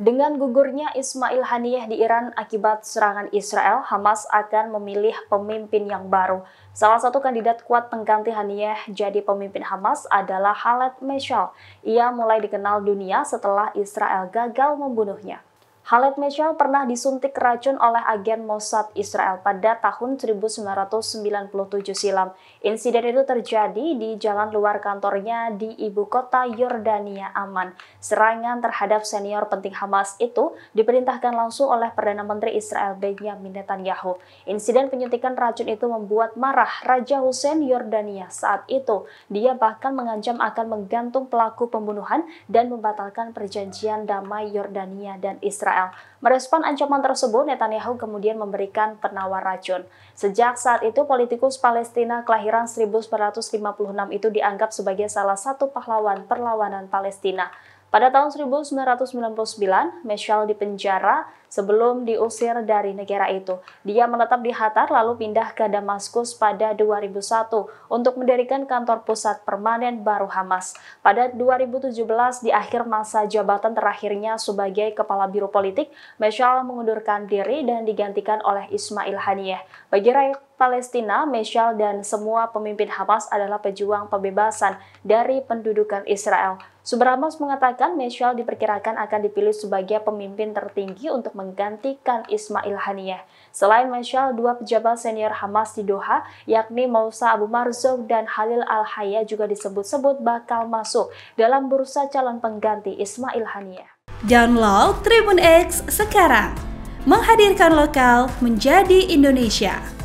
Dengan gugurnya Ismail Haniyeh di Iran akibat serangan Israel, Hamas akan memilih pemimpin yang baru. Salah satu kandidat kuat pengganti Haniyeh jadi pemimpin Hamas adalah Khaled Meshal. Ia mulai dikenal dunia setelah Israel gagal membunuhnya. Khaled Meshaal pernah disuntik racun oleh agen Mossad Israel pada tahun 1997 silam. Insiden itu terjadi di jalan luar kantornya di ibu kota Yordania Aman. Serangan terhadap senior penting Hamas itu diperintahkan langsung oleh Perdana Menteri Israel Benjamin Netanyahu. Insiden penyuntikan racun itu membuat marah Raja Hussein Yordania saat itu. Dia bahkan mengancam akan menggantung pelaku pembunuhan dan membatalkan perjanjian damai Yordania dan Israel. Israel. Merespon ancaman tersebut, Netanyahu kemudian memberikan penawar racun. Sejak saat itu, politikus Palestina kelahiran 1956 itu dianggap sebagai salah satu pahlawan perlawanan Palestina. Pada tahun 1999, Michelle dipenjara sebelum diusir dari negara itu. Dia menetap di Hatar lalu pindah ke Damaskus pada 2001 untuk mendirikan kantor pusat permanen baru Hamas. Pada 2017, di akhir masa jabatan terakhirnya sebagai Kepala Biro Politik, Michelle mengundurkan diri dan digantikan oleh Ismail Haniyeh. Bagi Palestina, Meshal, dan semua pemimpin Hamas adalah pejuang pembebasan dari pendudukan Israel. Subramos mengatakan Meshal diperkirakan akan dipilih sebagai pemimpin tertinggi untuk menggantikan Ismail Haniyeh. Selain Meshal, dua pejabat senior Hamas di Doha, yakni Mausa Abu Marzouk dan Halil Al-Haya juga disebut-sebut bakal masuk dalam bursa calon pengganti Ismail Haniyeh. Download Tribun X sekarang, menghadirkan lokal menjadi Indonesia.